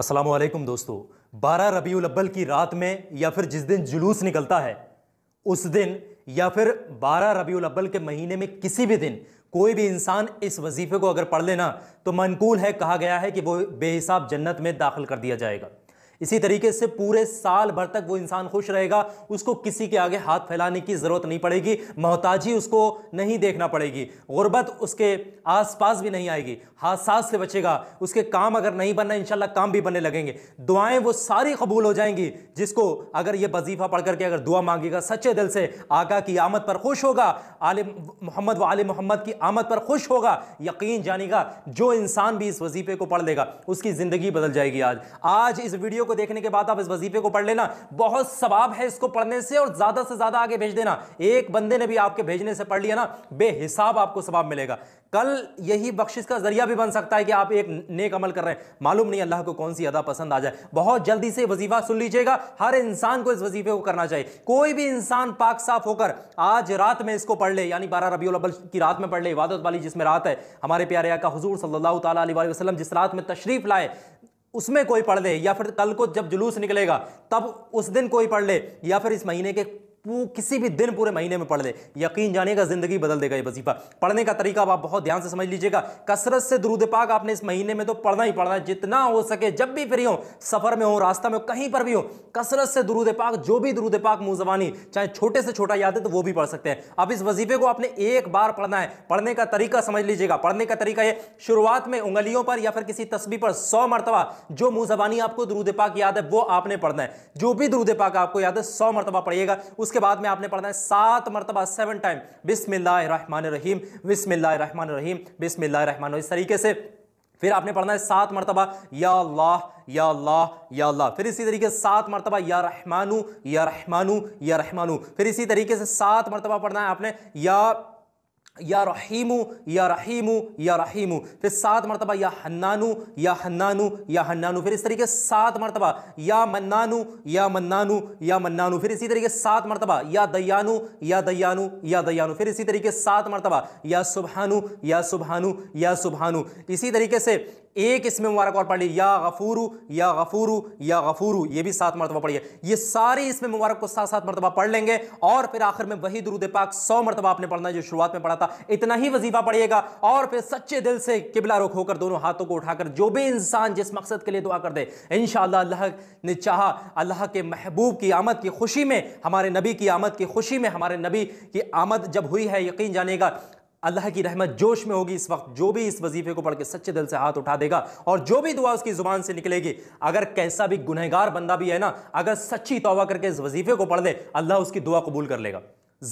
असलम दोस्तों बारह रबी अब्बल की रात में या फिर जिस दिन जुलूस निकलता है उस दिन या फिर बारह रबी अब्बल के महीने में किसी भी दिन कोई भी इंसान इस वजीफे को अगर पढ़ लेना तो मनकूल है कहा गया है कि वो बेहिसाब जन्नत में दाखिल कर दिया जाएगा इसी तरीके से पूरे साल भर तक वो इंसान खुश रहेगा उसको किसी के आगे हाथ फैलाने की ज़रूरत नहीं पड़ेगी मोहताजी उसको नहीं देखना पड़ेगी गुर्बत उसके आसपास भी नहीं आएगी हादसात से बचेगा उसके काम अगर नहीं बनना इंशाल्लाह काम भी बनने लगेंगे दुआएं वो सारी कबूल हो जाएंगी जिसको अगर ये वजीफा पढ़ करके अगर दुआ मांगेगा सच्चे दिल से आका की आमद पर खुश होगा आल मोहम्मद व आलि मोहम्मद की आमद पर खुश होगा यकीन जानेगा जो इंसान भी इस वजीफे को पढ़ लेगा उसकी ज़िंदगी बदल जाएगी आज आज इस वीडियो वीडियो को देखने के बाद आप इस वजीफे को पढ़ लेना बहुत सवाब है इसको पढ़ने से और ज्यादा से ज्यादा आगे भेज देना एक बंदे ने भी आपके भेजने से पढ़ लिया ना बेहिसाब आपको सवाब मिलेगा कल यही बख्शिश का जरिया भी बन सकता है कि आप एक नेक अमल कर रहे हैं मालूम नहीं अल्लाह को कौन सी अदा पसंद आ जाए बहुत जल्दी से वजीफा सुन लीजिएगा हर इंसान को इस वजीफे को करना चाहिए कोई भी इंसान पाक साफ होकर आज रात में इसको पढ़ ले यानी बारह रबी अब्बल की रात में पढ़ ले इबादत वाली जिसमें रात है हमारे प्यारे का हजूर सल्ला वसलम जिस रात में तशरीफ लाए उसमें कोई पढ़ ले या फिर कल को जब जुलूस निकलेगा तब उस दिन कोई पढ़ ले या फिर इस महीने के वो किसी भी दिन पूरे महीने में पढ़ ले यकीन जानेगा ज़िंदगी बदल देगा ये वजीफा पढ़ने का तरीका आप बहुत ध्यान से समझ लीजिएगा कसरत से दुरूद पाक आपने इस महीने में तो पढ़ना ही पढ़ना है जितना हो सके जब भी फ्री हो सफ़र में हो रास्ता में हो कहीं पर भी हो कसरत से दुरूद पाक जो भी दुरूद पाक मुँह जबानी चाहे छोटे से छोटा याद है तो वो भी पढ़ सकते हैं अब इस वजीफे को आपने एक बार पढ़ना है पढ़ने का तरीका समझ लीजिएगा पढ़ने का तरीका यह शुरुआत में उंगलियों पर या फिर किसी तस्वीर पर सौ मरतबा जो मुंह जबानी आपको दुरूद पाक याद है वो आपने पढ़ना है जो भी दुरूद पाक आपको याद है सौ मरतबा पढ़िएगा उस उसके बाद में आपने पढ़ना है सात मरतबा सेवन टाइम बिसमिल्लाहमान रहीम बिसमिल्लाहमान रहीम बिसमिल्लाहमान इस तरीके से फिर आपने पढ़ना है सात मरतबा या अल्लाह या अल्लाह या अल्लाह फिर इसी तरीके से सात मरतबा या रहमानू या रहमानू या रहमानू फिर इसी तरीके से सात मरतबा पढ़ना है आपने या या रहीमू या रहीमू या रहीमू फिर सात मरतबा या हन्नानू या हन्नानू या हन्नानू फिर इस तरीके सात मरतबा या मन्नानू या मन्नानू या मन्नानू फिर इसी तरीके सात मरतबा या दयानू या दयानू या दयानू फिर इसी तरीके सात मरतबा या सुबहानू या सुबहानू या सुबहानू इसी तरीके से एक इसमें मुबारक और पढ़ ली या गफूरू या गफूरू या गफूरू ये भी सात मरतबा पढ़िए ये सारी इसमें मुबारक को सात सात मरतबा पढ़ लेंगे और फिर आखिर में वही दुरुद पाक सौ मरतबा आपने पढ़ना है जो शुरुआत में पढ़ा था इतना ही वजीफा पढ़िएगा और फिर सच्चे दिल से किबला रुख होकर दोनों हाथों को उठाकर जो भी इंसान जिस मकसद के लिए दुआ कर दे इन अल्लाह ने चाह अल्लाह के महबूब की आमद की खुशी में हमारे नबी की आमद की खुशी में हमारे नबी की आमद जब हुई है यकीन जानेगा अल्लाह की रहमत जोश में होगी इस वक्त जो भी इस वजीफे को पढ़ के सच्चे दिल से हाथ उठा देगा और जो भी दुआ उसकी ज़ुबान से निकलेगी अगर कैसा भी गुनहगार बंदा भी है ना अगर सच्ची तोबा करके इस वजीफे को पढ़ दे अल्लाह उसकी दुआ कबूल कर लेगा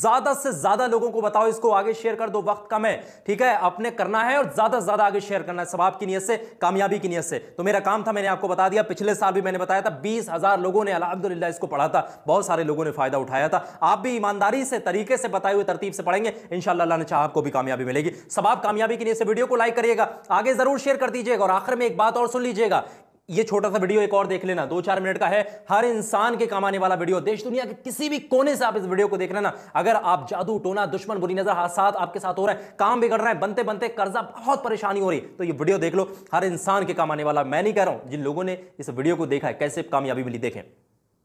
ज्यादा से ज्यादा लोगों को बताओ इसको आगे शेयर कर दो वक्त कम है ठीक है अपने करना है और ज्यादा से ज्यादा आगे शेयर करना है सबाब की नियत से कामयाबी की नीयत से तो मेरा काम था मैंने आपको बता दिया पिछले साल भी मैंने बताया था बीस हजार लोगों ने अलहमदुल्ला इसको पढ़ा था बहुत सारे लोगों ने फायदा उठाया था आप भी ईमानदारी से तरीके से बताए हुए तरतीब से पढ़ेंगे इनशाला ने चाह आपको भी कामयाबी मिलेगी सबाब कामयाबी की नियत से वीडियो को लाइक करिएगा आगे जरूर शेयर कर दीजिएगा और आखिर में एक बात और सुन लीजिएगा ये छोटा सा वीडियो एक और देख लेना दो चार मिनट का है हर इंसान के काम आने वाला वीडियो देश दुनिया के किसी भी कोने से आप इस वीडियो को देख लेना अगर आप जादू टोना दुश्मन बुरी नजर हाथ साथ आपके साथ हो रहा है काम बिगड़ रहा है बनते बनते कर्जा बहुत परेशानी हो रही तो ये वीडियो देख लो हर इंसान के काम आने वाला मैं नहीं कह रहा हूं जिन लोगों ने इस वीडियो को देखा है कैसे कामयाबी मिली देखें